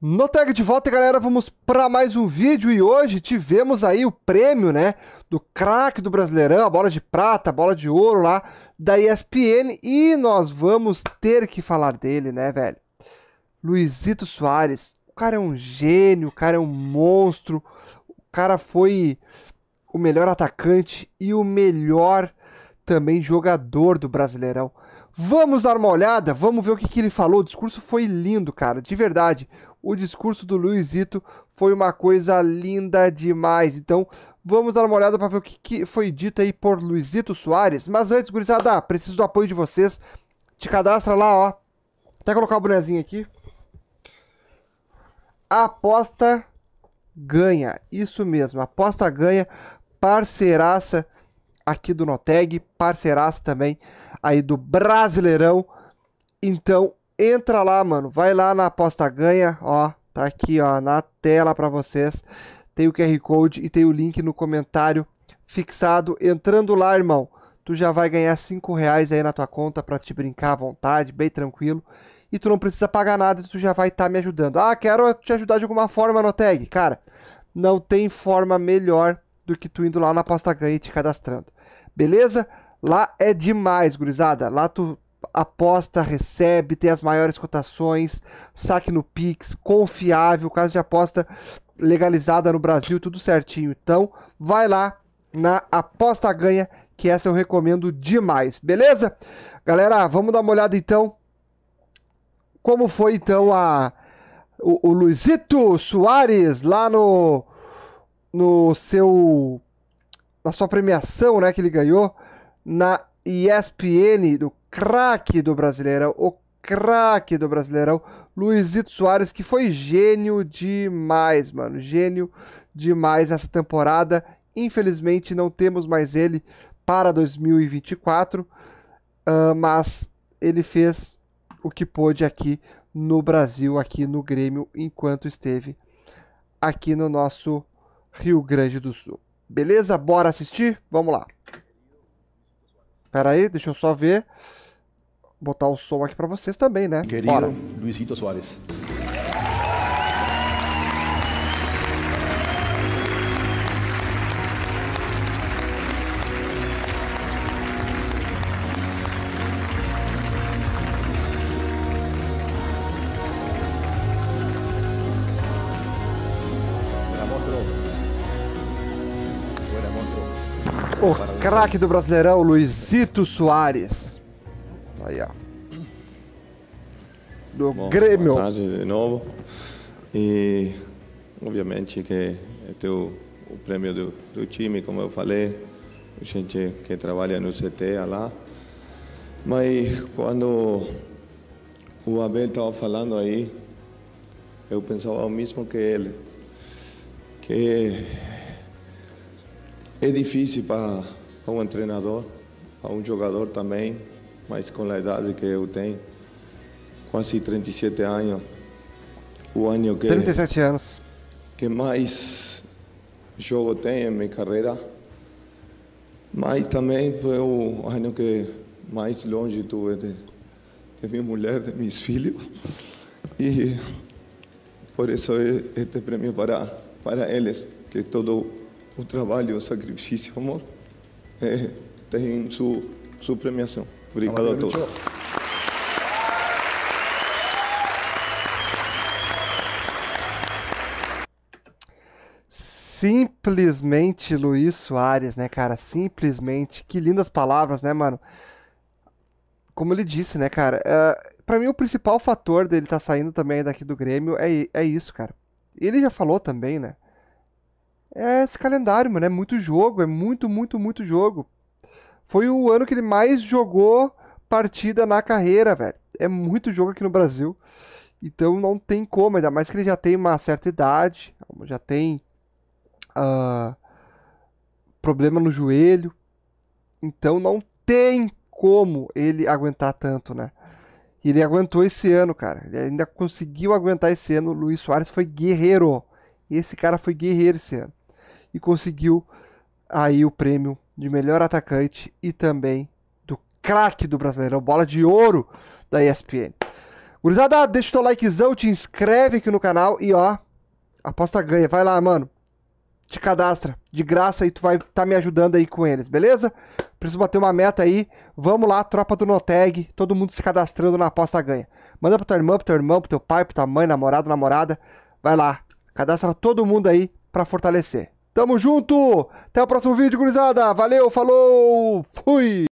No tag de volta, galera, vamos para mais um vídeo e hoje tivemos aí o prêmio, né, do craque do Brasileirão, a bola de prata, a bola de ouro lá da ESPN e nós vamos ter que falar dele, né, velho? Luizito Soares, o cara é um gênio, o cara é um monstro, o cara foi o melhor atacante e o melhor também jogador do Brasileirão. Vamos dar uma olhada, vamos ver o que, que ele falou. O discurso foi lindo, cara, de verdade o discurso do Luizito foi uma coisa linda demais. Então, vamos dar uma olhada para ver o que, que, foi dito aí por Luizito Soares. Mas antes, gurizada, preciso do apoio de vocês. Te cadastra lá, ó. Até colocar o bonezinho aqui. Aposta ganha. Isso mesmo, aposta ganha. Parceiraça aqui do Noteg, parceiraça também aí do Brasileirão. Então, entra lá, mano. Vai lá na aposta ganha, ó. Tá aqui, ó, na tela para vocês. Tem o QR Code e tem o link no comentário fixado. Entrando lá, irmão, tu já vai ganhar 5 reais aí na tua conta para te brincar à vontade, bem tranquilo. E tu não precisa pagar nada, tu já vai estar tá me ajudando. Ah, quero te ajudar de alguma forma no tag. Cara, não tem forma melhor do que tu indo lá na aposta ganha e te cadastrando. Beleza? Lá é demais, gurizada. Lá tu aposta, recebe, tem as maiores cotações, saque no Pix, confiável, caso de aposta legalizada no Brasil, tudo certinho. Então, vai lá na Aposta Ganha, que essa eu recomendo demais, beleza? Galera, vamos dar uma olhada então como foi então a o, o Luizito Soares lá no no seu na sua premiação, né, que ele ganhou na ESPN, do craque do Brasileirão, o craque do Brasileirão, Luizito Soares, que foi gênio demais, mano. Gênio demais essa temporada. Infelizmente não temos mais ele para 2024, uh, ah, mas ele fez o que pôde aqui no Brasil, aqui no Grêmio, enquanto esteve aqui no nosso Rio Grande do Sul. Beleza? Bora assistir? Vamos lá. Pera aí, deixa eu só ver. Botar o som aqui para vocês também, né? Querido Bora. Luizito Soares. O craque do Brasileirão, Luizito Soares. Aí, ó. Do Bom, Grêmio. Boa tarde de novo. E, obviamente, que é o, o prêmio do, do time, como eu falei. A gente que trabalha no CT lá. Mas quando o Abel estava falando aí, eu pensava o mesmo que ele. Que é difícil para um treinador, para um jogador também, mas com a idade que eu tenho, quase 37 anos, o ano que 37 anos que mais jogo tem em minha carreira, mas também foi o ano que mais longe tive de, de minha mulher, de meus filhos, e por isso este prêmio para para eles que todo o trabalho, o sacrifício, o amor, é, tem sua, sua premiação. Obrigado a todos. Simplesmente Luiz Soares, né, cara? Simplesmente. Que lindas palavras, né, mano? Como ele disse, né, cara? Uh, é, para mim, o principal fator dele tá saindo também daqui do Grêmio é, é isso, cara. Ele já falou também, né? é esse calendário, mano. É muito jogo, é muito, muito, muito jogo. Foi o ano que ele mais jogou partida na carreira, velho. É muito jogo aqui no Brasil. Então não tem como, ainda mais que ele já tem uma certa idade, já tem uh, problema no joelho. Então não tem como ele aguentar tanto, né? ele aguentou esse ano, cara. Ele ainda conseguiu aguentar esse ano. O Luiz Soares foi guerreiro. Esse cara foi guerreiro esse ano e conseguiu aí o prêmio de melhor atacante e também do craque do Brasileirão, bola de ouro da ESPN. Gurizada, deixa o teu likezão, te inscreve aqui no canal e ó, aposta ganha. Vai lá, mano. Te cadastra de graça e tu vai estar tá me ajudando aí com eles, beleza? Preciso bater uma meta aí. Vamos lá, tropa do Noteg, todo mundo se cadastrando na aposta ganha. Manda pro tua irmã, pro teu irmão, pro teu pai, pro tua mãe, namorado, namorada. Vai lá, cadastra todo mundo aí para fortalecer. Tamo junto! Até o próximo vídeo, gurizada! Valeu, falou, fui!